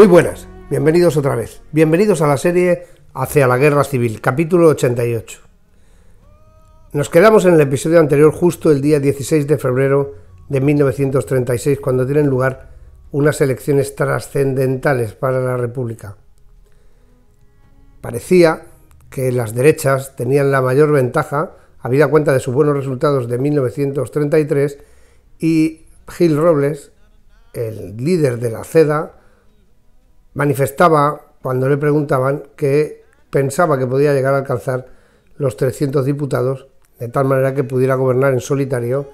Muy buenas, bienvenidos otra vez. Bienvenidos a la serie Hacia la Guerra Civil, capítulo 88. Nos quedamos en el episodio anterior justo el día 16 de febrero de 1936, cuando tienen lugar unas elecciones trascendentales para la República. Parecía que las derechas tenían la mayor ventaja, habida cuenta de sus buenos resultados de 1933, y Gil Robles, el líder de la CEDA, manifestaba, cuando le preguntaban, que pensaba que podía llegar a alcanzar los 300 diputados, de tal manera que pudiera gobernar en solitario,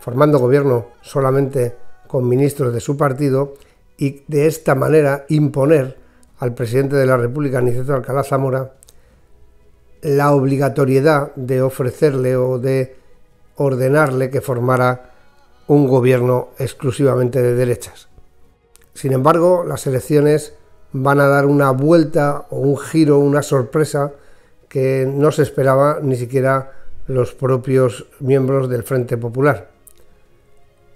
formando gobierno solamente con ministros de su partido, y de esta manera imponer al presidente de la República, Niceto Alcalá Zamora, la obligatoriedad de ofrecerle o de ordenarle que formara un gobierno exclusivamente de derechas. Sin embargo, las elecciones van a dar una vuelta o un giro, una sorpresa que no se esperaba ni siquiera los propios miembros del Frente Popular.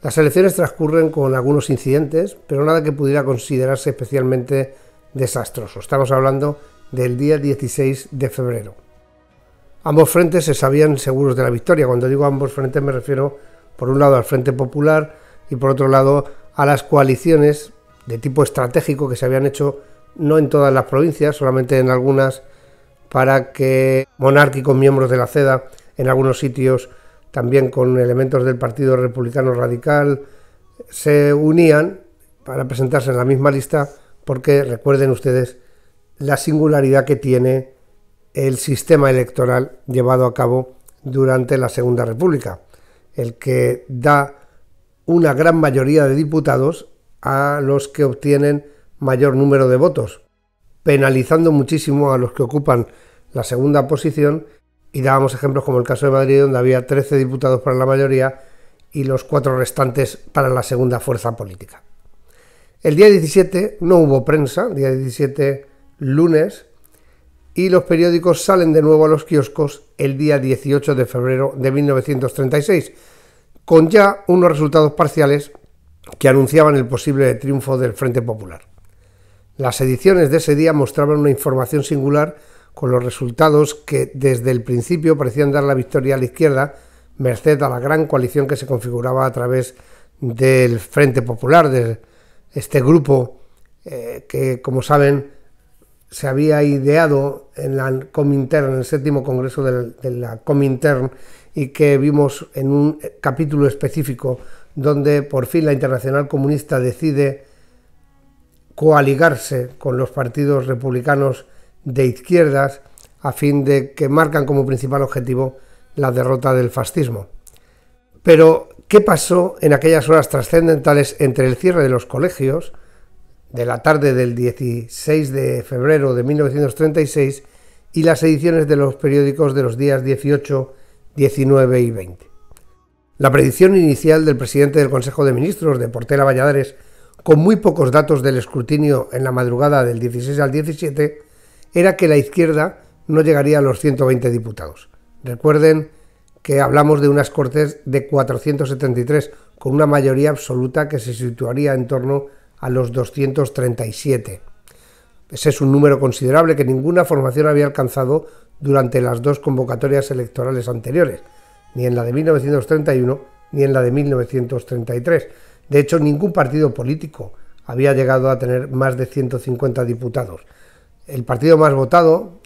Las elecciones transcurren con algunos incidentes, pero nada que pudiera considerarse especialmente desastroso. Estamos hablando del día 16 de febrero. Ambos frentes se sabían seguros de la victoria. Cuando digo ambos frentes me refiero por un lado al Frente Popular y por otro lado a las coaliciones de tipo estratégico que se habían hecho no en todas las provincias, solamente en algunas, para que monárquicos miembros de la CEDA, en algunos sitios también con elementos del Partido Republicano Radical, se unían para presentarse en la misma lista, porque recuerden ustedes la singularidad que tiene el sistema electoral llevado a cabo durante la Segunda República, el que da una gran mayoría de diputados a los que obtienen mayor número de votos, penalizando muchísimo a los que ocupan la segunda posición y dábamos ejemplos como el caso de Madrid donde había 13 diputados para la mayoría y los cuatro restantes para la segunda fuerza política. El día 17 no hubo prensa, día 17 lunes, y los periódicos salen de nuevo a los kioscos el día 18 de febrero de 1936, con ya unos resultados parciales que anunciaban el posible triunfo del Frente Popular. Las ediciones de ese día mostraban una información singular con los resultados que desde el principio parecían dar la victoria a la izquierda, merced a la gran coalición que se configuraba a través del Frente Popular, de este grupo eh, que, como saben, se había ideado en la Comintern, en el séptimo congreso de de la Comintern, y que vimos en un eh, capítulo específico donde por fin la Internacional Comunista decide coaligarse con los partidos republicanos de izquierdas a fin de que marcan como principal objetivo la derrota del fascismo. Pero, ¿qué pasó en aquellas horas trascendentales entre el cierre de los colegios de la tarde del 16 de febrero de 1936 y las ediciones de los periódicos de los días 18, 19 y 20? La predicción inicial del presidente del Consejo de Ministros, de Portela Valladares, con muy pocos datos del escrutinio en la madrugada del 16 al 17, era que la izquierda no llegaría a los 120 diputados. Recuerden que hablamos de unas cortes de 473, con una mayoría absoluta que se situaría en torno a los 237. Ese es un número considerable que ninguna formación había alcanzado durante las dos convocatorias electorales anteriores, ni en la de 1931, ni en la de 1933. De hecho, ningún partido político había llegado a tener más de 150 diputados. El partido más votado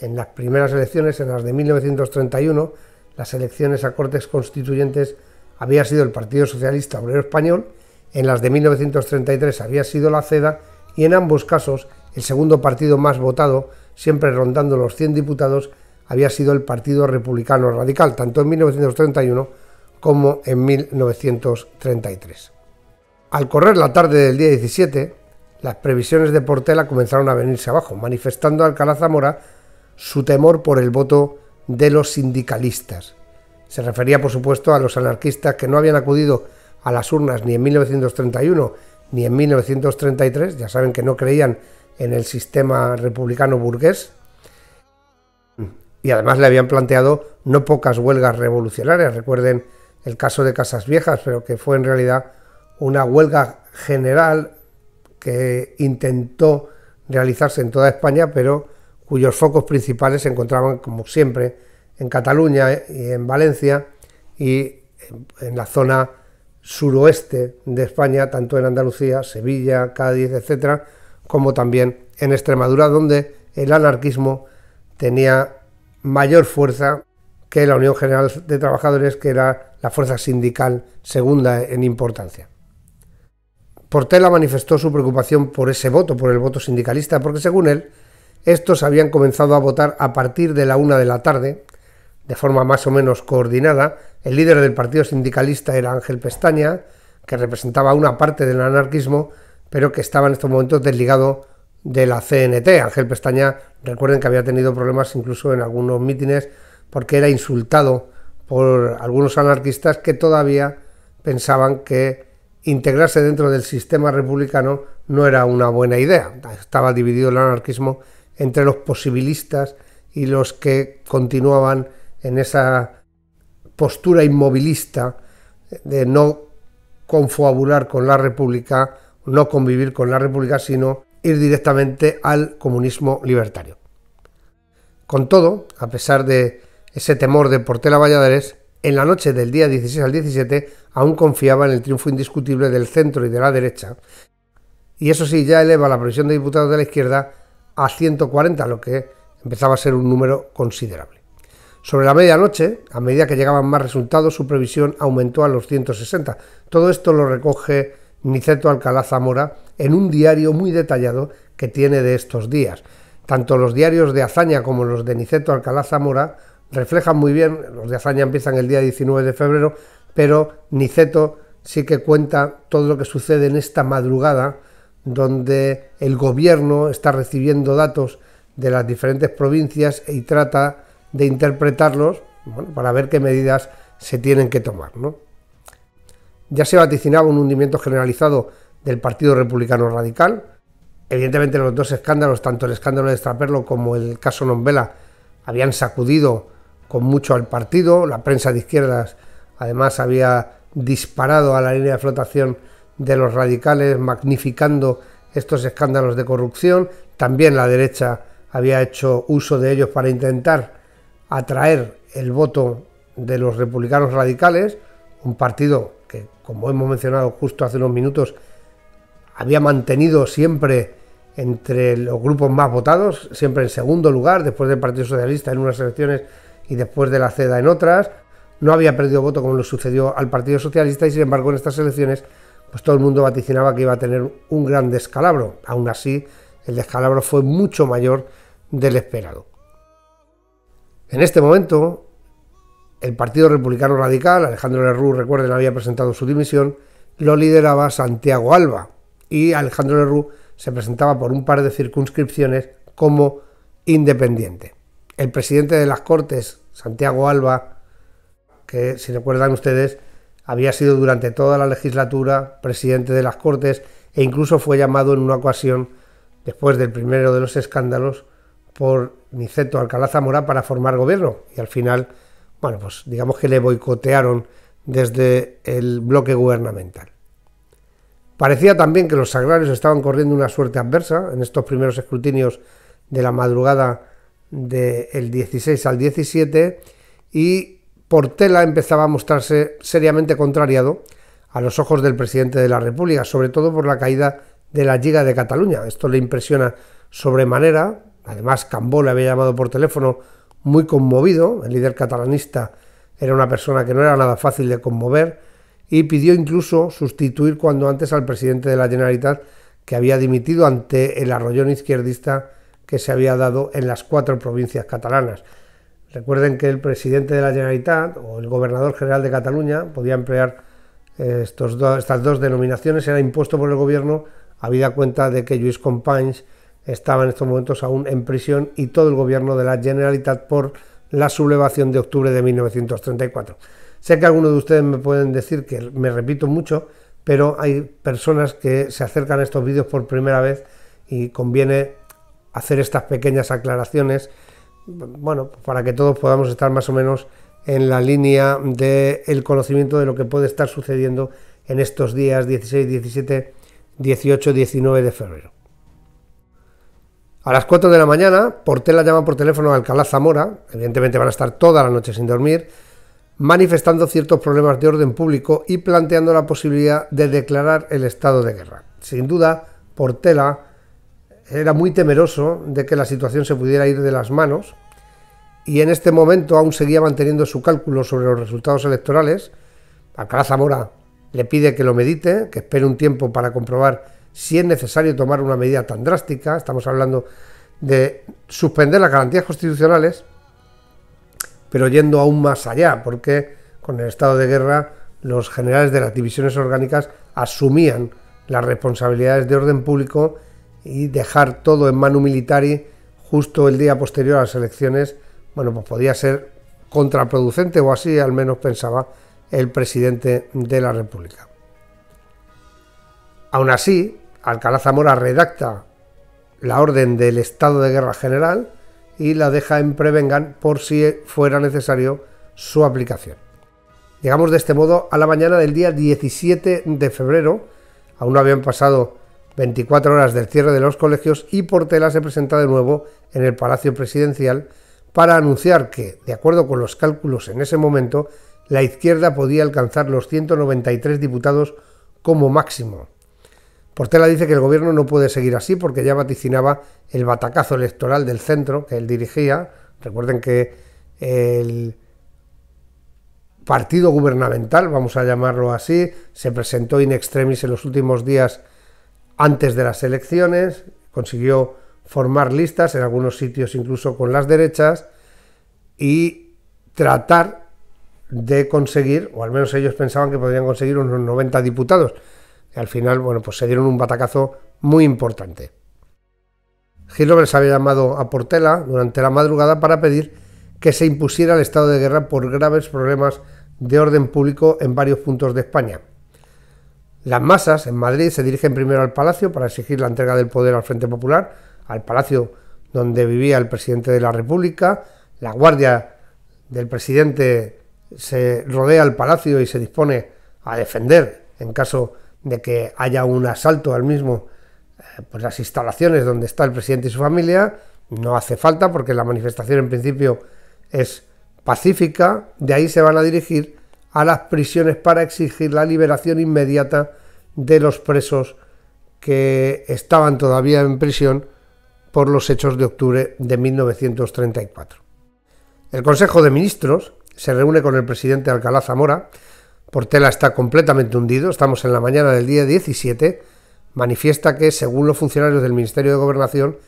en las primeras elecciones, en las de 1931, las elecciones a cortes constituyentes, había sido el Partido Socialista Obrero Español, en las de 1933 había sido la CEDA y en ambos casos el segundo partido más votado, siempre rondando los 100 diputados, había sido el Partido Republicano Radical, tanto en 1931 como en 1933. Al correr la tarde del día 17, las previsiones de Portela comenzaron a venirse abajo, manifestando a Alcalá Zamora su temor por el voto de los sindicalistas. Se refería, por supuesto, a los anarquistas que no habían acudido a las urnas ni en 1931 ni en 1933, ya saben que no creían en el sistema republicano burgués, y además le habían planteado no pocas huelgas revolucionarias. Recuerden el caso de Casas Viejas, pero que fue en realidad una huelga general que intentó realizarse en toda España, pero cuyos focos principales se encontraban, como siempre, en Cataluña eh, y en Valencia y en la zona suroeste de España, tanto en Andalucía, Sevilla, Cádiz, etcétera, como también en Extremadura, donde el anarquismo tenía mayor fuerza que la Unión General de Trabajadores, que era la fuerza sindical segunda en importancia. Portela manifestó su preocupación por ese voto, por el voto sindicalista, porque según él, estos habían comenzado a votar a partir de la una de la tarde, de forma más o menos coordinada. El líder del partido sindicalista era Ángel Pestaña, que representaba una parte del anarquismo, pero que estaba en estos momentos desligado de la CNT. Ángel Pestaña, recuerden que había tenido problemas incluso en algunos mítines porque era insultado por algunos anarquistas que todavía pensaban que integrarse dentro del sistema republicano no era una buena idea. Estaba dividido el anarquismo entre los posibilistas y los que continuaban en esa postura inmovilista de no confabular con la República, no convivir con la República, sino ir directamente al comunismo libertario. Con todo, a pesar de ese temor de Portela Valladares, en la noche del día 16 al 17 aún confiaba en el triunfo indiscutible del centro y de la derecha, y eso sí ya eleva la previsión de diputados de la izquierda a 140, lo que empezaba a ser un número considerable. Sobre la medianoche, a medida que llegaban más resultados, su previsión aumentó a los 160. Todo esto lo recoge Niceto Alcalá Zamora en un diario muy detallado que tiene de estos días. Tanto los diarios de Azaña como los de Niceto Alcalá Zamora reflejan muy bien, los de Azaña empiezan el día 19 de febrero, pero Niceto sí que cuenta todo lo que sucede en esta madrugada, donde el gobierno está recibiendo datos de las diferentes provincias y trata de interpretarlos para ver qué medidas se tienen que tomar. ¿no? Ya se vaticinaba un hundimiento generalizado del Partido Republicano Radical. Evidentemente los dos escándalos, tanto el escándalo de Straperlo como el caso Nombela, habían sacudido con mucho al partido. La prensa de izquierdas además había disparado a la línea de flotación de los radicales, magnificando estos escándalos de corrupción. También la derecha había hecho uso de ellos para intentar atraer el voto de los republicanos radicales, un partido que como hemos mencionado justo hace unos minutos, había mantenido siempre entre los grupos más votados, siempre en segundo lugar, después del Partido Socialista en unas elecciones y después de la CEDA en otras. No había perdido voto como lo sucedió al Partido Socialista y sin embargo en estas elecciones pues todo el mundo vaticinaba que iba a tener un gran descalabro. Aún así, el descalabro fue mucho mayor del esperado. En este momento, el Partido Republicano Radical, Alejandro Lerroux, recuerden, había presentado su dimisión, lo lideraba Santiago Alba y Alejandro Lerroux se presentaba por un par de circunscripciones como independiente. El presidente de las Cortes, Santiago Alba, que si recuerdan ustedes, había sido durante toda la legislatura presidente de las Cortes e incluso fue llamado en una ocasión, después del primero de los escándalos, por Niceto Alcalá Zamora para formar gobierno y al final bueno, pues digamos que le boicotearon desde el bloque gubernamental. Parecía también que los agrarios estaban corriendo una suerte adversa en estos primeros escrutinios de la madrugada del 16 al 17 y Portela empezaba a mostrarse seriamente contrariado a los ojos del presidente de la República, sobre todo por la caída de la Liga de Cataluña. Esto le impresiona sobremanera. Además, Cambó le había llamado por teléfono muy conmovido, el líder catalanista era una persona que no era nada fácil de conmover, y pidió incluso sustituir cuando antes al presidente de la Generalitat, que había dimitido ante el arrollón izquierdista que se había dado en las cuatro provincias catalanas. Recuerden que el presidente de la Generalitat o el gobernador general de Cataluña podía emplear eh, estas dos denominaciones, era impuesto por el gobierno, vida cuenta de que Luis Companys estaba en estos momentos aún en prisión y todo el gobierno de la Generalitat por la sublevación de octubre de 1934. Sé que algunos de ustedes me pueden decir que me repito mucho, pero hay personas que se acercan a estos vídeos por primera vez y conviene hacer estas pequeñas aclaraciones, bueno, para que todos podamos estar más o menos en la línea del conocimiento de lo que puede estar sucediendo en estos días 16, 17, 18, 19 de febrero. A las 4 de la mañana, Portela llama por teléfono a Alcalá Zamora, evidentemente van a estar toda la noche sin dormir, manifestando ciertos problemas de orden público y planteando la posibilidad de declarar el estado de guerra. Sin duda, Portela era muy temeroso de que la situación se pudiera ir de las manos y en este momento aún seguía manteniendo su cálculo sobre los resultados electorales. Alcalá Zamora le pide que lo medite, que espere un tiempo para comprobar si es necesario tomar una medida tan drástica, estamos hablando de suspender las garantías constitucionales, pero yendo aún más allá, porque con el estado de guerra los generales de las divisiones orgánicas asumían las responsabilidades de orden público y dejar todo en mano militar justo el día posterior a las elecciones, bueno, pues podía ser contraproducente o así al menos pensaba el presidente de la República. Aún así, Alcalá Zamora redacta la orden del estado de guerra general y la deja en prevengan por si fuera necesario su aplicación. Llegamos de este modo a la mañana del día 17 de febrero, aún no habían pasado 24 horas del cierre de los colegios y Portela se presenta de nuevo en el Palacio Presidencial para anunciar que, de acuerdo con los cálculos en ese momento, la izquierda podía alcanzar los 193 diputados como máximo. Portela dice que el gobierno no puede seguir así porque ya vaticinaba el batacazo electoral del centro que él dirigía. Recuerden que el partido gubernamental, vamos a llamarlo así, se presentó in extremis en los últimos días antes de las elecciones, consiguió formar listas en algunos sitios incluso con las derechas y tratar de conseguir, o al menos ellos pensaban que podrían conseguir unos 90 diputados y al final, bueno, pues se dieron un batacazo muy importante. se había llamado a Portela durante la madrugada para pedir que se impusiera el estado de guerra por graves problemas de orden público en varios puntos de España. Las masas en Madrid se dirigen primero al Palacio para exigir la entrega del poder al Frente Popular, al Palacio donde vivía el presidente de la República, la guardia del presidente se rodea al Palacio y se dispone a defender en caso de que haya un asalto al mismo, eh, pues las instalaciones donde está el presidente y su familia, no hace falta porque la manifestación en principio es pacífica, de ahí se van a dirigir a las prisiones para exigir la liberación inmediata de los presos que estaban todavía en prisión por los hechos de octubre de 1934. El Consejo de Ministros se reúne con el presidente Alcalá Zamora Portela está completamente hundido, estamos en la mañana del día 17, manifiesta que, según los funcionarios del Ministerio de Gobernación,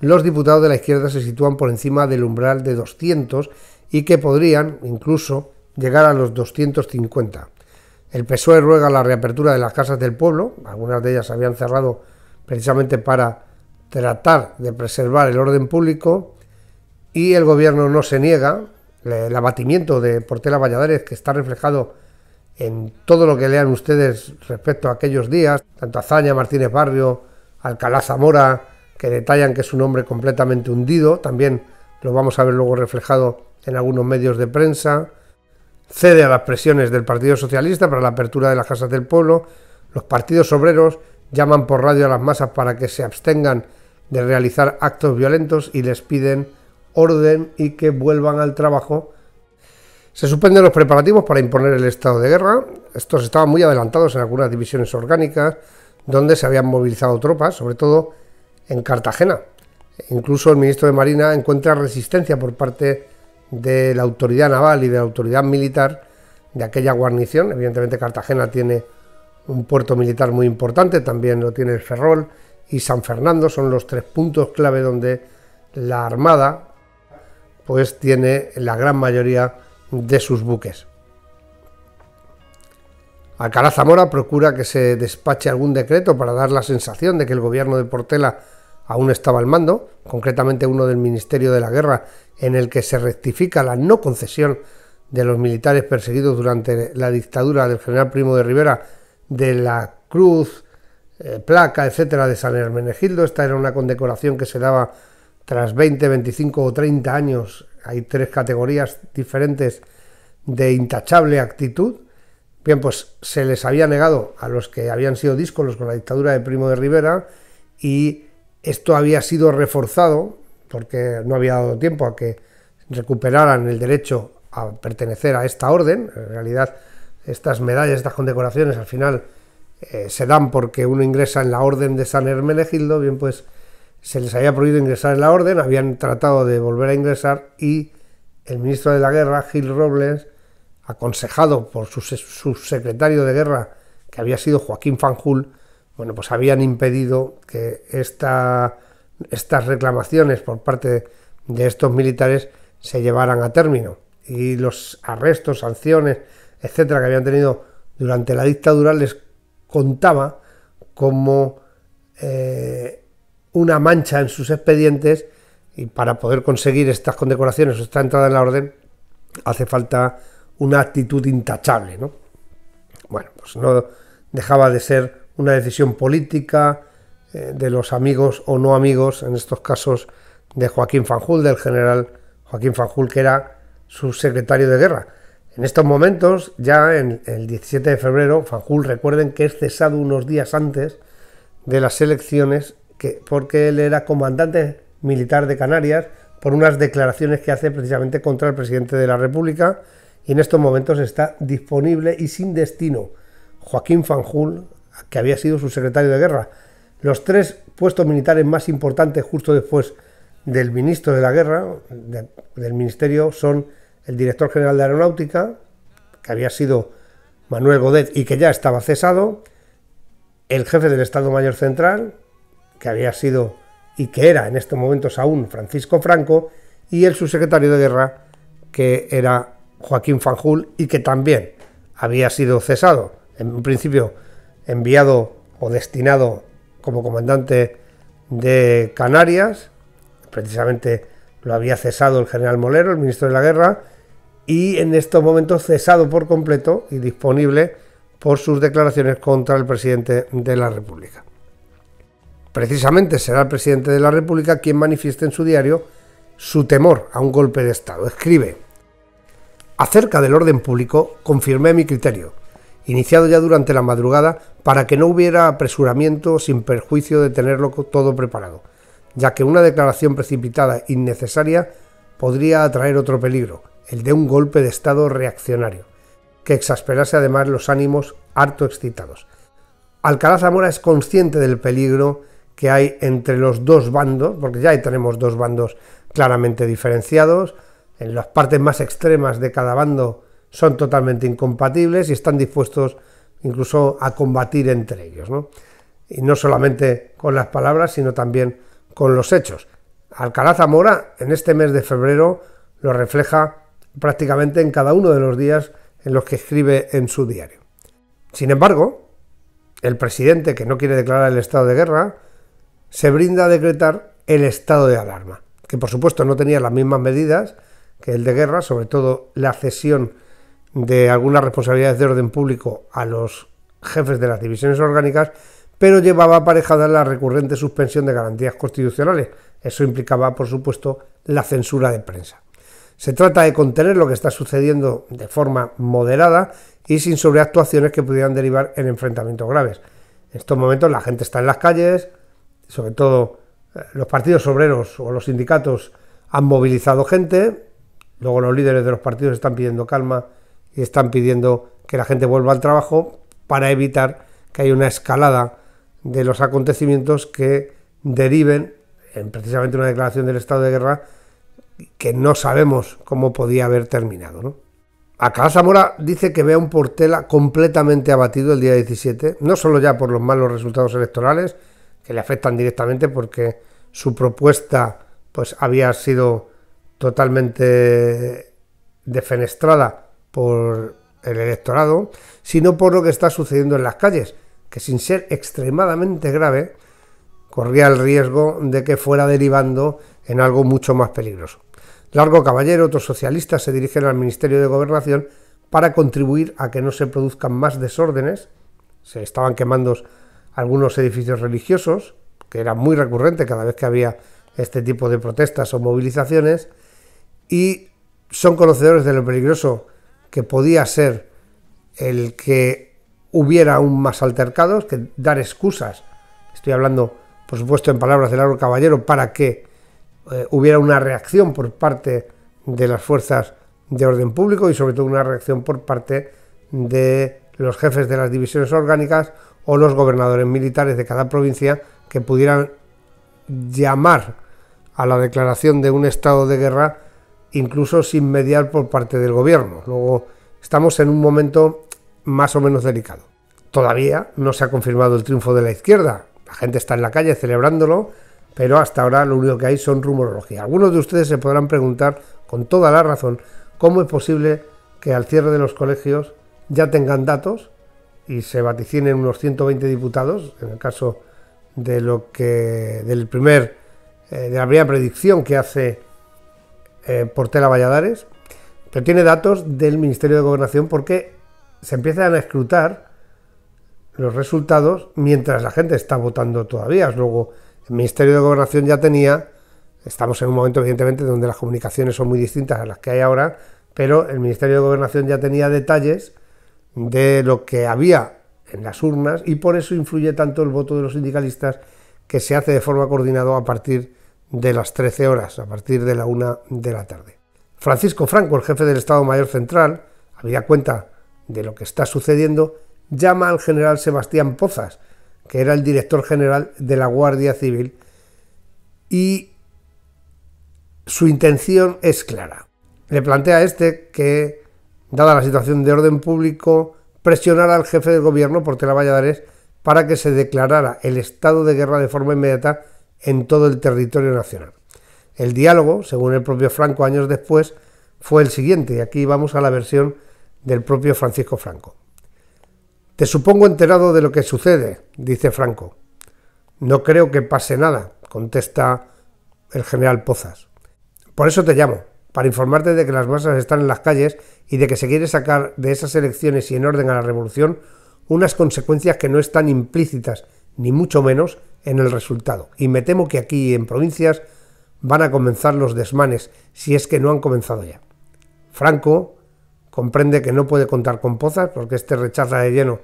los diputados de la izquierda se sitúan por encima del umbral de 200 y que podrían, incluso, llegar a los 250. El PSOE ruega la reapertura de las casas del pueblo, algunas de ellas habían cerrado precisamente para tratar de preservar el orden público, y el gobierno no se niega, el abatimiento de Portela Valladares, que está reflejado en todo lo que lean ustedes respecto a aquellos días, tanto Azaña, Martínez Barrio, Alcalá Zamora, que detallan que es un hombre completamente hundido, también lo vamos a ver luego reflejado en algunos medios de prensa, cede a las presiones del Partido Socialista para la apertura de las casas del pueblo, los partidos obreros llaman por radio a las masas para que se abstengan de realizar actos violentos y les piden orden y que vuelvan al trabajo se suspenden los preparativos para imponer el estado de guerra. Estos estaban muy adelantados en algunas divisiones orgánicas, donde se habían movilizado tropas, sobre todo en Cartagena. Incluso el ministro de Marina encuentra resistencia por parte de la autoridad naval y de la autoridad militar de aquella guarnición. Evidentemente Cartagena tiene un puerto militar muy importante, también lo tiene el Ferrol y San Fernando, son los tres puntos clave donde la Armada pues tiene la gran mayoría de sus buques. Alcalá Zamora procura que se despache algún decreto para dar la sensación de que el gobierno de Portela aún estaba al mando, concretamente uno del Ministerio de la Guerra, en el que se rectifica la no concesión de los militares perseguidos durante la dictadura del general Primo de Rivera de la Cruz, eh, Placa, etcétera, de San Hermenegildo. Esta era una condecoración que se daba tras 20, 25 o 30 años hay tres categorías diferentes de intachable actitud. Bien, pues se les había negado a los que habían sido díscolos con la dictadura de Primo de Rivera y esto había sido reforzado porque no había dado tiempo a que recuperaran el derecho a pertenecer a esta orden. En realidad, estas medallas, estas condecoraciones, al final eh, se dan porque uno ingresa en la orden de San Hermenegildo. Bien, pues se les había prohibido ingresar en la orden, habían tratado de volver a ingresar y el ministro de la Guerra, Gil Robles, aconsejado por su subsecretario de Guerra, que había sido Joaquín Fanjul, bueno, pues habían impedido que esta, estas reclamaciones por parte de estos militares se llevaran a término. Y los arrestos, sanciones, etcétera, que habían tenido durante la dictadura les contaba como eh, una mancha en sus expedientes y para poder conseguir estas condecoraciones o esta entrada en la orden hace falta una actitud intachable, ¿no? Bueno, pues no dejaba de ser una decisión política eh, de los amigos o no amigos, en estos casos de Joaquín Fanjul, del general Joaquín Fanjul, que era su secretario de guerra. En estos momentos, ya en el 17 de febrero, Fanjul, recuerden que es cesado unos días antes de las elecciones porque él era comandante militar de Canarias, por unas declaraciones que hace precisamente contra el presidente de la República y en estos momentos está disponible y sin destino Joaquín Fanjul, que había sido su secretario de guerra. Los tres puestos militares más importantes justo después del ministro de la guerra, del ministerio, son el director general de aeronáutica, que había sido Manuel Godet y que ya estaba cesado, el jefe del Estado Mayor Central, que había sido y que era en estos momentos aún Francisco Franco, y el subsecretario de guerra, que era Joaquín Fanjul, y que también había sido cesado, en un principio enviado o destinado como comandante de Canarias, precisamente lo había cesado el general Molero, el ministro de la guerra, y en estos momentos cesado por completo y disponible por sus declaraciones contra el presidente de la República. Precisamente será el presidente de la República quien manifieste en su diario su temor a un golpe de Estado. Escribe, acerca del orden público, confirmé mi criterio, iniciado ya durante la madrugada para que no hubiera apresuramiento sin perjuicio de tenerlo todo preparado, ya que una declaración precipitada innecesaria podría atraer otro peligro, el de un golpe de Estado reaccionario, que exasperase además los ánimos harto excitados. Alcalá Zamora es consciente del peligro que hay entre los dos bandos, porque ya ahí tenemos dos bandos claramente diferenciados, en las partes más extremas de cada bando son totalmente incompatibles y están dispuestos incluso a combatir entre ellos. Y no solamente con las palabras, sino también con los hechos. Alcalá Zamora en este mes de febrero lo refleja prácticamente en cada uno de los días en los que escribe en su diario. Sin embargo, el presidente que no quiere declarar el estado de guerra se brinda a decretar el estado de alarma, que por supuesto no tenía las mismas medidas que el de guerra, sobre todo la cesión de algunas responsabilidades de orden público a los jefes de las divisiones orgánicas, pero llevaba aparejada la recurrente suspensión de garantías constitucionales. Eso implicaba, por supuesto, la censura de prensa. Se trata de contener lo que está sucediendo de forma moderada y sin sobreactuaciones que pudieran derivar en enfrentamientos graves. En estos momentos la gente está en las calles, sobre todo eh, los partidos obreros o los sindicatos han movilizado gente, luego los líderes de los partidos están pidiendo calma y están pidiendo que la gente vuelva al trabajo para evitar que haya una escalada de los acontecimientos que deriven en precisamente una declaración del estado de guerra que no sabemos cómo podía haber terminado. ¿no? Acá Zamora dice que ve a un Portela completamente abatido el día 17, no solo ya por los malos resultados electorales, que le afectan directamente porque su propuesta pues había sido totalmente defenestrada por el electorado, sino por lo que está sucediendo en las calles, que sin ser extremadamente grave, corría el riesgo de que fuera derivando en algo mucho más peligroso. Largo Caballero, otros socialistas se dirigen al Ministerio de Gobernación para contribuir a que no se produzcan más desórdenes, se estaban quemando algunos edificios religiosos, que era muy recurrente cada vez que había este tipo de protestas o movilizaciones, y son conocedores de lo peligroso que podía ser el que hubiera aún más altercados, que dar excusas, estoy hablando por supuesto en palabras del Lauro Caballero, para que eh, hubiera una reacción por parte de las fuerzas de orden público y sobre todo una reacción por parte de los jefes de las divisiones orgánicas o los gobernadores militares de cada provincia que pudieran llamar a la declaración de un estado de guerra incluso sin mediar por parte del gobierno. Luego estamos en un momento más o menos delicado. Todavía no se ha confirmado el triunfo de la izquierda. La gente está en la calle celebrándolo, pero hasta ahora lo único que hay son rumorología. Algunos de ustedes se podrán preguntar con toda la razón cómo es posible que al cierre de los colegios ya tengan datos y se vaticinen unos 120 diputados, en el caso de lo que del primer eh, de la primera predicción que hace eh, Portela Valladares, pero tiene datos del Ministerio de Gobernación porque se empiezan a escrutar los resultados mientras la gente está votando todavía. Luego el Ministerio de Gobernación ya tenía, estamos en un momento evidentemente donde las comunicaciones son muy distintas a las que hay ahora, pero el Ministerio de Gobernación ya tenía detalles de lo que había en las urnas y por eso influye tanto el voto de los sindicalistas que se hace de forma coordinada a partir de las 13 horas, a partir de la una de la tarde. Francisco Franco, el jefe del Estado Mayor Central, había cuenta de lo que está sucediendo, llama al general Sebastián Pozas, que era el director general de la Guardia Civil, y su intención es clara. Le plantea a este que dada la situación de orden público, presionar al jefe del gobierno, Portela Valladares, para que se declarara el estado de guerra de forma inmediata en todo el territorio nacional. El diálogo, según el propio Franco años después, fue el siguiente, y aquí vamos a la versión del propio Francisco Franco. Te supongo enterado de lo que sucede, dice Franco. No creo que pase nada, contesta el general Pozas. Por eso te llamo, para informarte de que las masas están en las calles y de que se quiere sacar de esas elecciones y en orden a la revolución unas consecuencias que no están implícitas, ni mucho menos, en el resultado. Y me temo que aquí en provincias van a comenzar los desmanes, si es que no han comenzado ya. Franco comprende que no puede contar con Pozas, porque este rechaza de lleno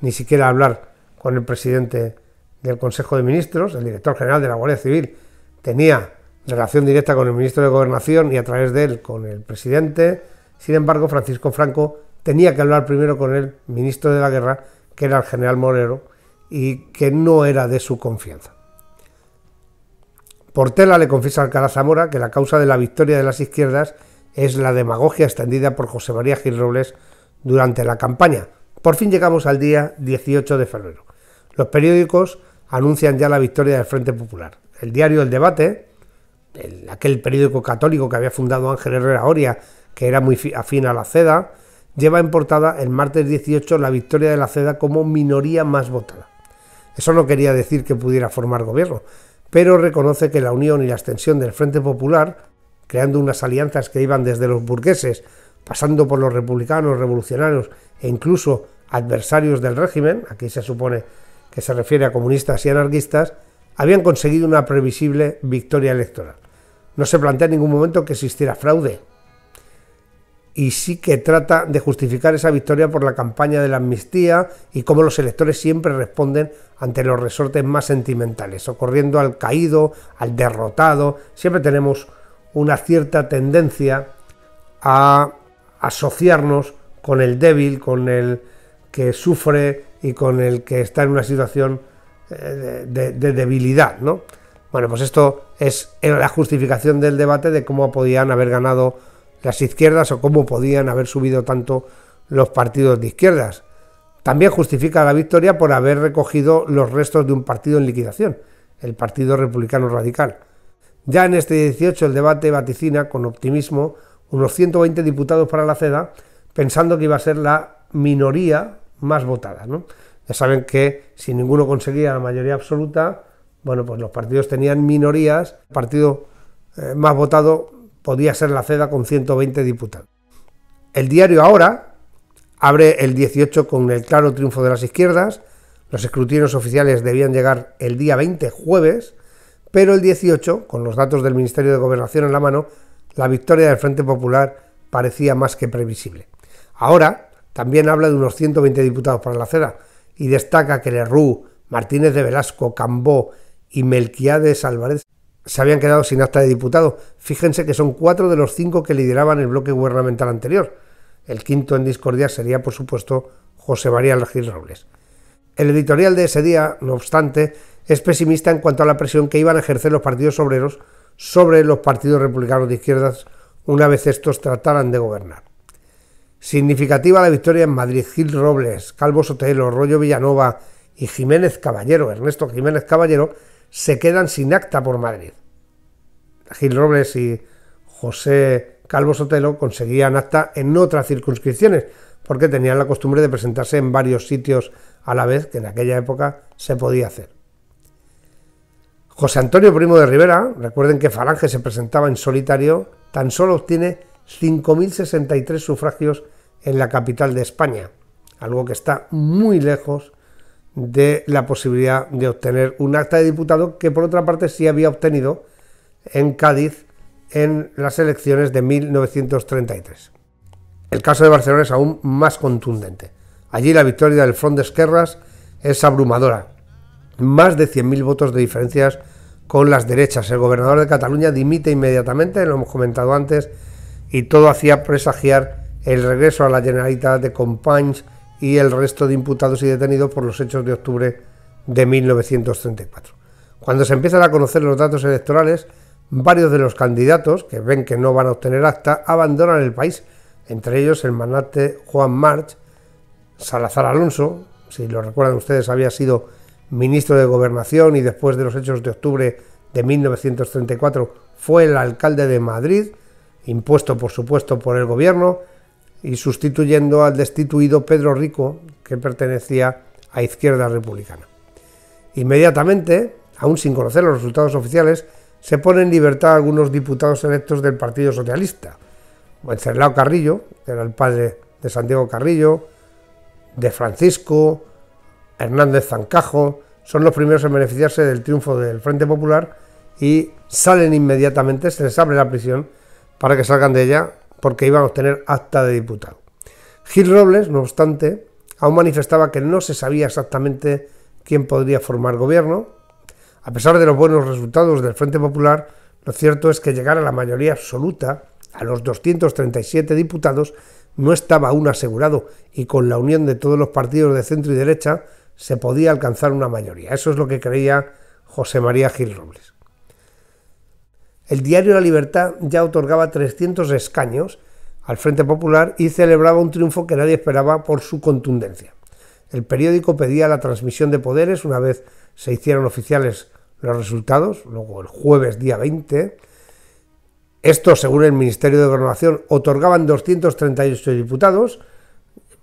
ni siquiera hablar con el presidente del Consejo de Ministros, el director general de la Guardia Civil, tenía relación directa con el ministro de Gobernación y a través de él con el presidente. Sin embargo, Francisco Franco tenía que hablar primero con el ministro de la Guerra, que era el general Morero... y que no era de su confianza. Portela le confiesa al Alcalá Zamora que la causa de la victoria de las izquierdas es la demagogia extendida por José María Gil Robles durante la campaña. Por fin llegamos al día 18 de febrero. Los periódicos anuncian ya la victoria del Frente Popular. El diario El Debate, aquel periódico católico que había fundado Ángel Herrera Oria, que era muy afín a la CEDA, lleva en portada el martes 18 la victoria de la CEDA como minoría más votada. Eso no quería decir que pudiera formar gobierno, pero reconoce que la unión y la extensión del Frente Popular, creando unas alianzas que iban desde los burgueses, pasando por los republicanos, revolucionarios e incluso adversarios del régimen, aquí se supone que se refiere a comunistas y anarquistas, habían conseguido una previsible victoria electoral. No se plantea en ningún momento que existiera fraude. Y sí que trata de justificar esa victoria por la campaña de la amnistía y cómo los electores siempre responden ante los resortes más sentimentales, ocurriendo al caído, al derrotado. Siempre tenemos una cierta tendencia a asociarnos con el débil, con el que sufre y con el que está en una situación eh, de, de debilidad, ¿no? Bueno, pues esto es la justificación del debate de cómo podían haber ganado las izquierdas o cómo podían haber subido tanto los partidos de izquierdas. También justifica la victoria por haber recogido los restos de un partido en liquidación, el Partido Republicano Radical. Ya en este 18 el debate vaticina con optimismo unos 120 diputados para la CEDA, pensando que iba a ser la minoría más votada. ¿no? Ya saben que si ninguno conseguía la mayoría absoluta, bueno, pues los partidos tenían minorías, el partido eh, más votado podía ser la CEDA con 120 diputados. El diario ahora abre el 18 con el claro triunfo de las izquierdas, los escrutinios oficiales debían llegar el día 20, jueves, pero el 18, con los datos del Ministerio de Gobernación en la mano, la victoria del Frente Popular parecía más que previsible. Ahora también habla de unos 120 diputados para la CEDA y destaca que Lerrú, Martínez de Velasco, Cambó y Melquiades Álvarez se habían quedado sin acta de diputado. Fíjense que son cuatro de los cinco que lideraban el bloque gubernamental anterior. El quinto en discordia sería, por supuesto, José María Gil Robles. El editorial de ese día, no obstante, es pesimista en cuanto a la presión que iban a ejercer los partidos obreros sobre los partidos republicanos de izquierdas una vez estos trataran de gobernar. Significativa la victoria en Madrid. Gil Robles, Calvo Sotelo, Rollo Villanova y Jiménez Caballero, Ernesto Jiménez Caballero, se quedan sin acta por Madrid. Gil Robles y José Calvo Sotelo conseguían acta en otras circunscripciones, porque tenían la costumbre de presentarse en varios sitios a la vez, que en aquella época se podía hacer. José Antonio Primo de Rivera, recuerden que Falange se presentaba en solitario, tan solo obtiene 5.063 sufragios en la capital de España, algo que está muy lejos de la posibilidad de obtener un acta de diputado que por otra parte sí había obtenido en Cádiz en las elecciones de 1933. El caso de Barcelona es aún más contundente. Allí la victoria del Front de Esquerras es abrumadora. Más de 100.000 votos de diferencias con las derechas. El gobernador de Cataluña dimite inmediatamente, lo hemos comentado antes, y todo hacía presagiar el regreso a la Generalitat de Companys y el resto de imputados y detenidos por los hechos de octubre de 1934. Cuando se empiezan a conocer los datos electorales, varios de los candidatos, que ven que no van a obtener acta, abandonan el país, entre ellos el manate Juan March, Salazar Alonso, si lo recuerdan ustedes, había sido ministro de Gobernación y después de los hechos de octubre de 1934 fue el alcalde de Madrid, impuesto por supuesto por el gobierno, y sustituyendo al destituido Pedro Rico, que pertenecía a Izquierda Republicana. Inmediatamente, aún sin conocer los resultados oficiales, se pone en libertad algunos diputados electos del Partido Socialista. Wenceslao Carrillo, que era el padre de Santiago Carrillo, de Francisco, Hernández Zancajo, son los primeros en beneficiarse del triunfo del Frente Popular y salen inmediatamente, se les abre la prisión para que salgan de ella porque iban a obtener acta de diputado. Gil Robles, no obstante, aún manifestaba que no se sabía exactamente quién podría formar gobierno. A pesar de los buenos resultados del Frente Popular, lo cierto es que llegar a la mayoría absoluta, a los 237 diputados, no estaba aún asegurado y con la unión de todos los partidos de centro y derecha se podía alcanzar una mayoría. Eso es lo que creía José María Gil Robles. El diario La Libertad ya otorgaba 300 escaños al Frente Popular y celebraba un triunfo que nadie esperaba por su contundencia. El periódico pedía la transmisión de poderes una vez se hicieron oficiales los resultados, luego el jueves día 20. Esto, según el Ministerio de Gobernación, otorgaban 238 diputados.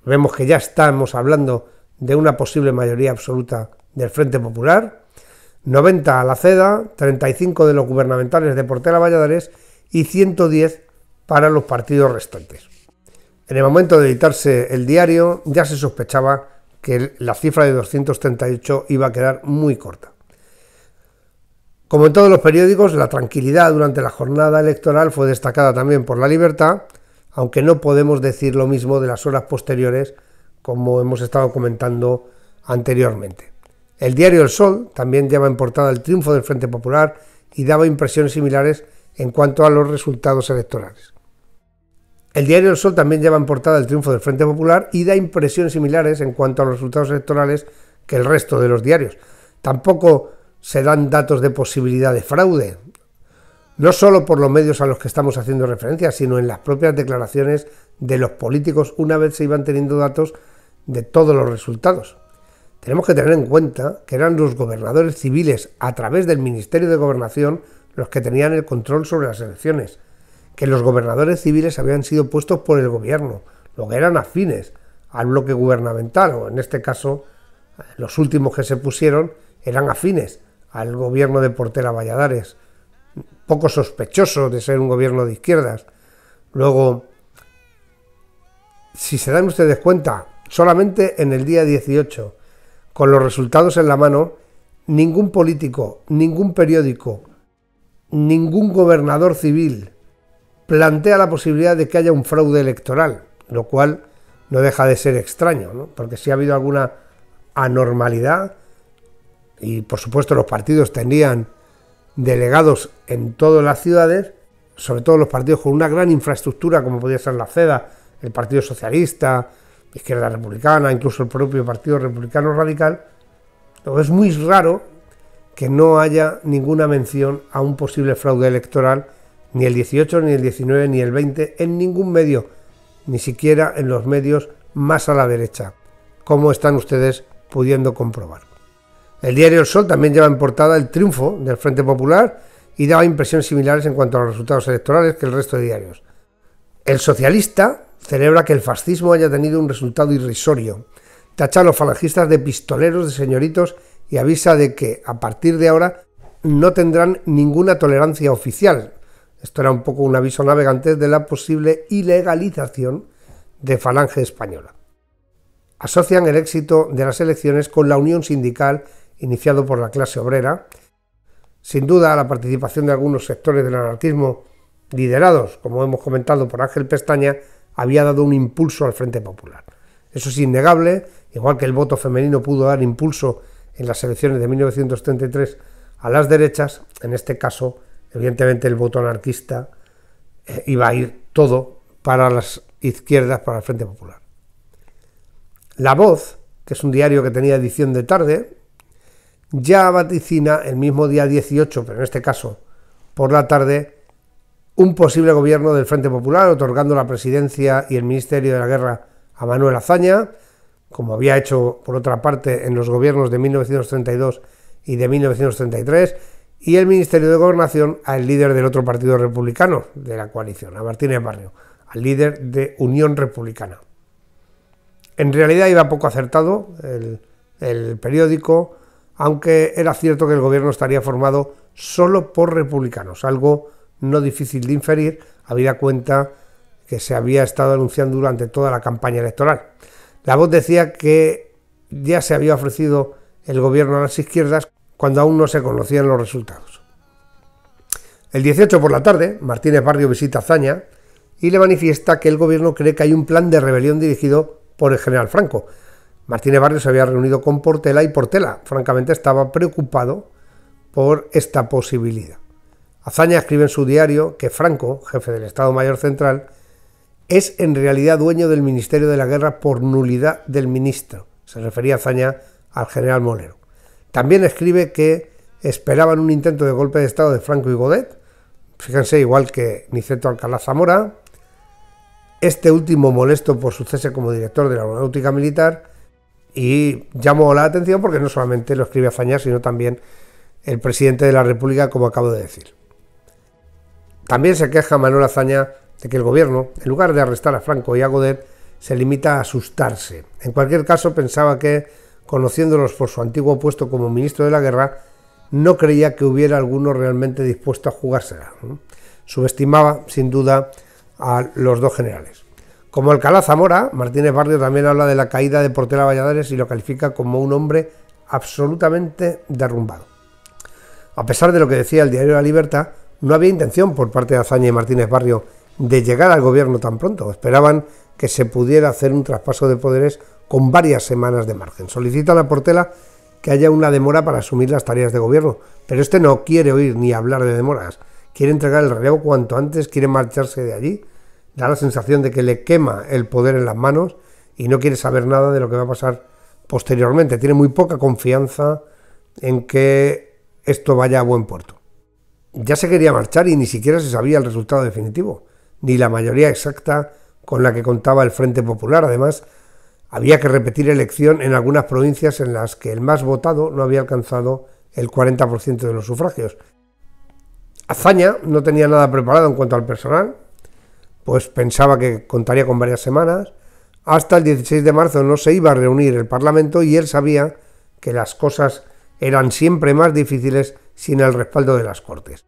Vemos que ya estamos hablando de una posible mayoría absoluta del Frente Popular. 90 a la CEDA, 35 de los gubernamentales de Portela Valladares y 110 para los partidos restantes. En el momento de editarse el diario ya se sospechaba que la cifra de 238 iba a quedar muy corta. Como en todos los periódicos, la tranquilidad durante la jornada electoral fue destacada también por la libertad, aunque no podemos decir lo mismo de las horas posteriores como hemos estado comentando anteriormente. El diario El Sol también lleva en portada el triunfo del Frente Popular y daba impresiones similares en cuanto a los resultados electorales. El diario El Sol también lleva en portada el triunfo del Frente Popular y da impresiones similares en cuanto a los resultados electorales que el resto de los diarios. Tampoco se dan datos de posibilidad de fraude, no solo por los medios a los que estamos haciendo referencia, sino en las propias declaraciones de los políticos una vez se iban teniendo datos de todos los resultados. Tenemos que tener en cuenta que eran los gobernadores civiles a través del Ministerio de Gobernación los que tenían el control sobre las elecciones, que los gobernadores civiles habían sido puestos por el gobierno, lo que eran afines al bloque gubernamental, o en este caso los últimos que se pusieron eran afines al gobierno de Portela Valladares, poco sospechoso de ser un gobierno de izquierdas. Luego, si se dan ustedes cuenta, solamente en el día 18 con los resultados en la mano, ningún político, ningún periódico, ningún gobernador civil plantea la posibilidad de que haya un fraude electoral, lo cual no deja de ser extraño, ¿no? porque si ha habido alguna anormalidad, y por supuesto los partidos tendrían delegados en todas las ciudades, sobre todo los partidos con una gran infraestructura como podía ser la CEDA, el Partido Socialista, izquierda republicana, incluso el propio Partido Republicano Radical, es muy raro que no haya ninguna mención a un posible fraude electoral, ni el 18, ni el 19, ni el 20, en ningún medio, ni siquiera en los medios más a la derecha, como están ustedes pudiendo comprobar. El diario El Sol también lleva en portada el triunfo del Frente Popular y daba impresiones similares en cuanto a los resultados electorales que el resto de diarios. El socialista celebra que el fascismo haya tenido un resultado irrisorio, tacha a los falangistas de pistoleros, de señoritos y avisa de que, a partir de ahora, no tendrán ninguna tolerancia oficial. Esto era un poco un aviso navegante de la posible ilegalización de Falange Española. Asocian el éxito de las elecciones con la unión sindical iniciado por la clase obrera, sin duda la participación de algunos sectores del anarquismo liderados, como hemos comentado, por Ángel Pestaña, había dado un impulso al Frente Popular. Eso es innegable, igual que el voto femenino pudo dar impulso en las elecciones de 1933 a las derechas, en este caso, evidentemente, el voto anarquista eh, iba a ir todo para las izquierdas, para el Frente Popular. La Voz, que es un diario que tenía edición de tarde, ya vaticina el mismo día 18, pero en este caso por la tarde, un posible gobierno del Frente Popular otorgando la presidencia y el Ministerio de la Guerra a Manuel Azaña, como había hecho por otra parte en los gobiernos de 1932 y de 1933, y el Ministerio de Gobernación al líder del otro partido republicano de la coalición, a Martínez Barrio, al líder de Unión Republicana. En realidad iba poco acertado el, el periódico, aunque era cierto que el gobierno estaría formado solo por republicanos, algo no difícil de inferir, había cuenta que se había estado anunciando durante toda la campaña electoral. La voz decía que ya se había ofrecido el gobierno a las izquierdas cuando aún no se conocían los resultados. El 18 por la tarde, Martínez Barrio visita Zaña y le manifiesta que el gobierno cree que hay un plan de rebelión dirigido por el general Franco. Martínez Barrio se había reunido con Portela y Portela, francamente, estaba preocupado por esta posibilidad. Azaña escribe en su diario que Franco, jefe del Estado Mayor Central, es en realidad dueño del Ministerio de la Guerra por nulidad del ministro. Se refería Azaña al general Molero. También escribe que esperaban un intento de golpe de Estado de Franco y Godet, fíjense, igual que Niceto Alcalá Zamora, este último molesto por su cese como director de la aeronáutica militar, y llamó la atención porque no solamente lo escribe Azaña, sino también el presidente de la República, como acabo de decir. También se queja Manuel Azaña de que el gobierno, en lugar de arrestar a Franco y a Godet, se limita a asustarse. En cualquier caso, pensaba que, conociéndolos por su antiguo puesto como ministro de la guerra, no creía que hubiera alguno realmente dispuesto a jugársela. Subestimaba, sin duda, a los dos generales. Como Alcalá Zamora, Martínez Barrio también habla de la caída de Portela Valladares y lo califica como un hombre absolutamente derrumbado. A pesar de lo que decía el diario La Libertad, no había intención por parte de Azaña y Martínez Barrio de llegar al gobierno tan pronto. Esperaban que se pudiera hacer un traspaso de poderes con varias semanas de margen. Solicita a Portela que haya una demora para asumir las tareas de gobierno, pero este no quiere oír ni hablar de demoras. Quiere entregar el relevo cuanto antes, quiere marcharse de allí. Da la sensación de que le quema el poder en las manos y no quiere saber nada de lo que va a pasar posteriormente. Tiene muy poca confianza en que esto vaya a buen puerto ya se quería marchar y ni siquiera se sabía el resultado definitivo, ni la mayoría exacta con la que contaba el Frente Popular. Además, había que repetir elección en algunas provincias en las que el más votado no había alcanzado el 40% de los sufragios. Azaña no tenía nada preparado en cuanto al personal, pues pensaba que contaría con varias semanas. Hasta el 16 de marzo no se iba a reunir el Parlamento y él sabía que las cosas eran siempre más difíciles sin el respaldo de las Cortes.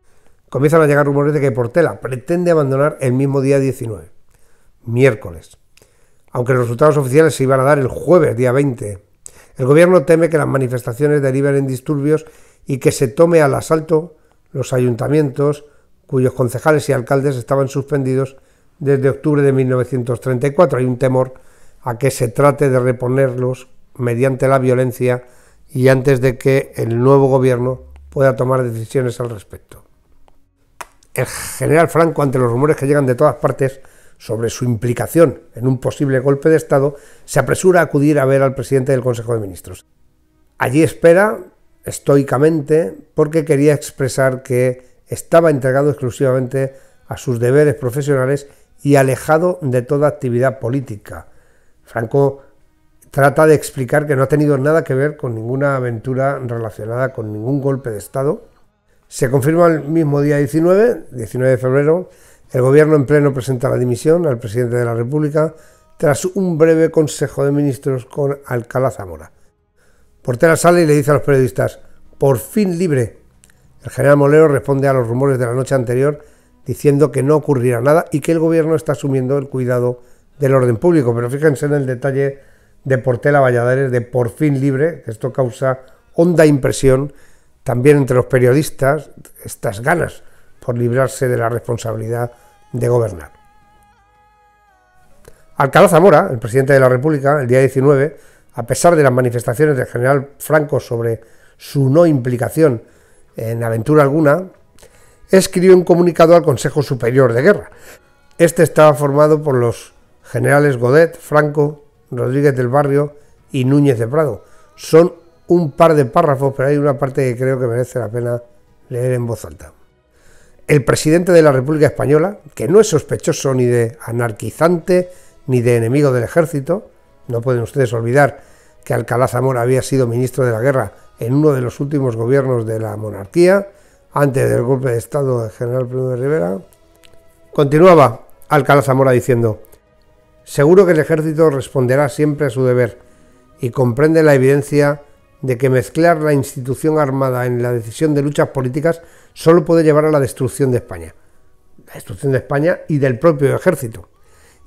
Comienzan a llegar rumores de que Portela pretende abandonar el mismo día 19, miércoles. Aunque los resultados oficiales se iban a dar el jueves, día 20, el gobierno teme que las manifestaciones deriven en disturbios y que se tome al asalto los ayuntamientos cuyos concejales y alcaldes estaban suspendidos desde octubre de 1934. Hay un temor a que se trate de reponerlos mediante la violencia y antes de que el nuevo gobierno pueda tomar decisiones al respecto. El general Franco, ante los rumores que llegan de todas partes sobre su implicación en un posible golpe de Estado, se apresura a acudir a ver al presidente del Consejo de Ministros. Allí espera, estoicamente, porque quería expresar que estaba entregado exclusivamente a sus deberes profesionales y alejado de toda actividad política. Franco trata de explicar que no ha tenido nada que ver con ninguna aventura relacionada con ningún golpe de Estado. Se confirma el mismo día 19, 19 de febrero, el gobierno en pleno presenta la dimisión al presidente de la República tras un breve consejo de ministros con Alcalá Zamora. Portera sale y le dice a los periodistas, por fin libre. El general Molero responde a los rumores de la noche anterior diciendo que no ocurrirá nada y que el gobierno está asumiendo el cuidado del orden público. Pero fíjense en el detalle de Portela Valladares de Por fin libre, esto causa honda impresión también entre los periodistas, estas ganas por librarse de la responsabilidad de gobernar. Alcalá Zamora, el presidente de la República, el día 19, a pesar de las manifestaciones del general Franco sobre su no implicación en aventura alguna, escribió un comunicado al Consejo Superior de Guerra. Este estaba formado por los generales Godet, Franco, Rodríguez del Barrio y Núñez de Prado. Son un par de párrafos, pero hay una parte que creo que merece la pena leer en voz alta. El presidente de la República Española, que no es sospechoso ni de anarquizante ni de enemigo del ejército, no pueden ustedes olvidar que Alcalá Zamora había sido ministro de la guerra en uno de los últimos gobiernos de la monarquía, antes del golpe de Estado del general Primo de Rivera. Continuaba Alcalá Zamora diciendo, Seguro que el ejército responderá siempre a su deber y comprende la evidencia de que mezclar la institución armada en la decisión de luchas políticas solo puede llevar a la destrucción de España, la destrucción de España y del propio ejército.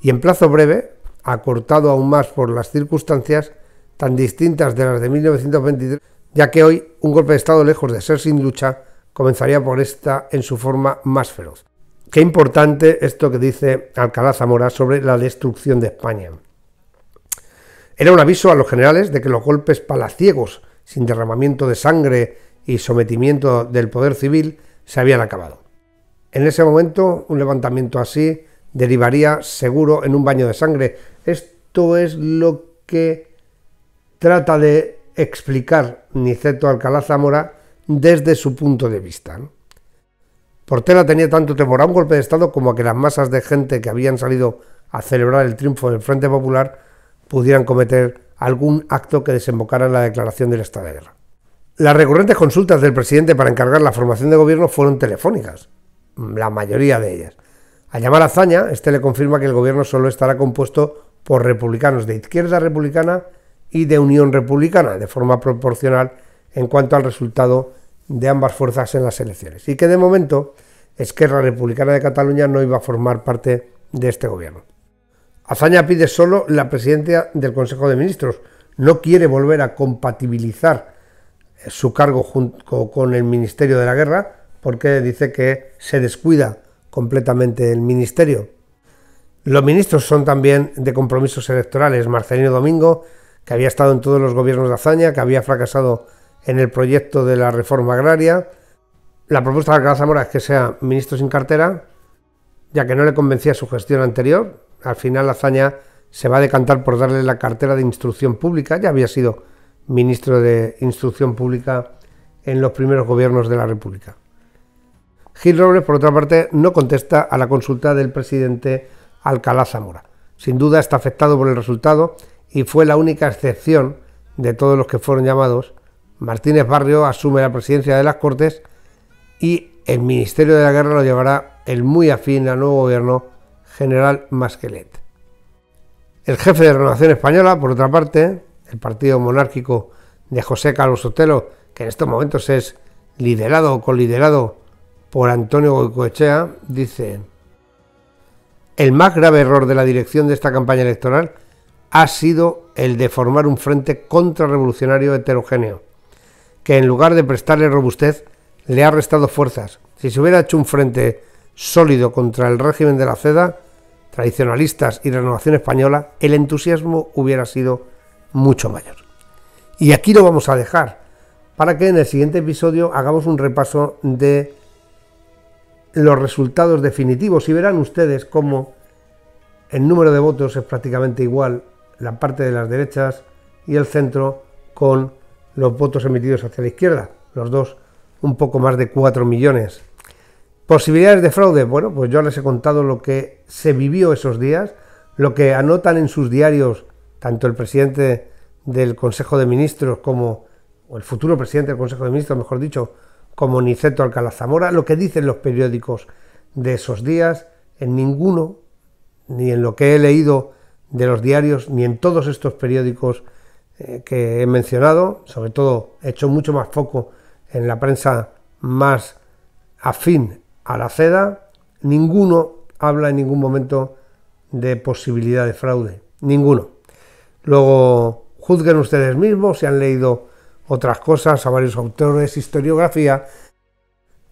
Y en plazo breve, acortado aún más por las circunstancias tan distintas de las de 1923, ya que hoy un golpe de Estado lejos de ser sin lucha comenzaría por esta en su forma más feroz. Qué importante esto que dice Alcalá Zamora sobre la destrucción de España. Era un aviso a los generales de que los golpes palaciegos, sin derramamiento de sangre y sometimiento del poder civil, se habían acabado. En ese momento, un levantamiento así derivaría seguro en un baño de sangre. Esto es lo que trata de explicar Niceto Alcalá Zamora desde su punto de vista. Portela tenía tanto temor a un golpe de Estado como a que las masas de gente que habían salido a celebrar el triunfo del Frente Popular pudieran cometer algún acto que desembocara en la declaración del estado de guerra. Las recurrentes consultas del presidente para encargar la formación de gobierno fueron telefónicas, la mayoría de ellas. Al llamar a Zaña, este le confirma que el gobierno solo estará compuesto por republicanos de izquierda republicana y de unión republicana, de forma proporcional en cuanto al resultado de ambas fuerzas en las elecciones y que de momento Esquerra Republicana de Cataluña no iba a formar parte de este gobierno. Azaña pide solo la presidencia del Consejo de Ministros, no quiere volver a compatibilizar eh, su cargo junto con el Ministerio de la Guerra porque dice que se descuida completamente el ministerio. Los ministros son también de compromisos electorales. Marcelino Domingo, que había estado en todos los gobiernos de Azaña, que había fracasado en el proyecto de la reforma agraria. La propuesta de Alcalá Zamora es que sea ministro sin cartera, ya que no le convencía su gestión anterior. Al final la hazaña se va a decantar por darle la cartera de instrucción pública, ya había sido ministro de instrucción pública en los primeros gobiernos de la República. Gil Robles, por otra parte, no contesta a la consulta del presidente Alcalá Zamora. Sin duda está afectado por el resultado y fue la única excepción de todos los que fueron llamados Martínez Barrio asume la presidencia de las Cortes y el Ministerio de la Guerra lo llevará el muy afín al nuevo gobierno, general Masquelet. El jefe de Renovación Española, por otra parte, el partido monárquico de José Carlos Sotelo, que en estos momentos es liderado o coliderado por Antonio Goicoechea, dice: El más grave error de la dirección de esta campaña electoral ha sido el de formar un frente contrarrevolucionario heterogéneo que en lugar de prestarle robustez, le ha restado fuerzas. Si se hubiera hecho un frente sólido contra el régimen de la ceda, tradicionalistas y renovación española, el entusiasmo hubiera sido mucho mayor. Y aquí lo vamos a dejar, para que en el siguiente episodio hagamos un repaso de los resultados definitivos y verán ustedes cómo el número de votos es prácticamente igual la parte de las derechas y el centro con los votos emitidos hacia la izquierda, los dos un poco más de 4 millones. Posibilidades de fraude, bueno, pues yo les he contado lo que se vivió esos días, lo que anotan en sus diarios tanto el presidente del Consejo de Ministros como, el futuro presidente del Consejo de Ministros, mejor dicho, como Niceto Alcalá Zamora, lo que dicen los periódicos de esos días, en ninguno, ni en lo que he leído de los diarios, ni en todos estos periódicos eh, que he mencionado, sobre todo he hecho mucho más foco en la prensa más afín a la seda. ninguno habla en ningún momento de posibilidad de fraude, ninguno. Luego juzguen ustedes mismos si han leído otras cosas a varios autores, historiografía,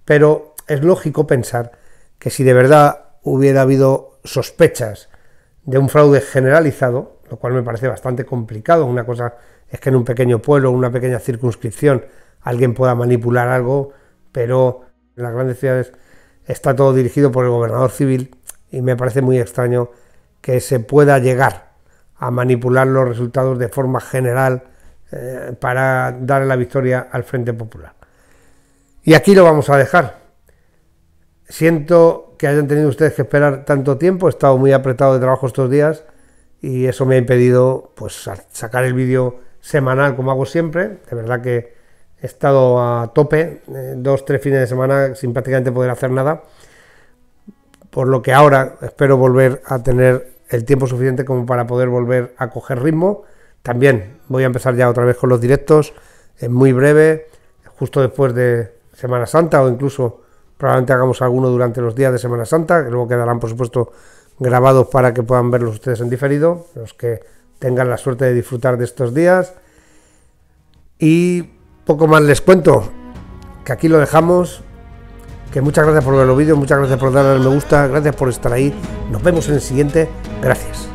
pero es lógico pensar que si de verdad hubiera habido sospechas de un fraude generalizado, lo cual me parece bastante complicado. Una cosa es que en un pequeño pueblo, en una pequeña circunscripción, alguien pueda manipular algo, pero en las grandes ciudades está todo dirigido por el gobernador civil y me parece muy extraño que se pueda llegar a manipular los resultados de forma general eh, para dar la victoria al Frente Popular. Y aquí lo vamos a dejar. Siento que hayan tenido ustedes que esperar tanto tiempo, he estado muy apretado de trabajo estos días y eso me ha impedido pues sacar el vídeo semanal como hago siempre. De verdad que he estado a tope, eh, dos, tres fines de semana sin prácticamente poder hacer nada. Por lo que ahora espero volver a tener el tiempo suficiente como para poder volver a coger ritmo. También voy a empezar ya otra vez con los directos en eh, muy breve, justo después de Semana Santa o incluso probablemente hagamos alguno durante los días de Semana Santa, que luego quedarán por supuesto grabados para que puedan verlos ustedes en diferido, los que tengan la suerte de disfrutar de estos días. Y poco más les cuento, que aquí lo dejamos, que muchas gracias por ver los vídeos, muchas gracias por darle al me gusta, gracias por estar ahí, nos vemos en el siguiente, gracias.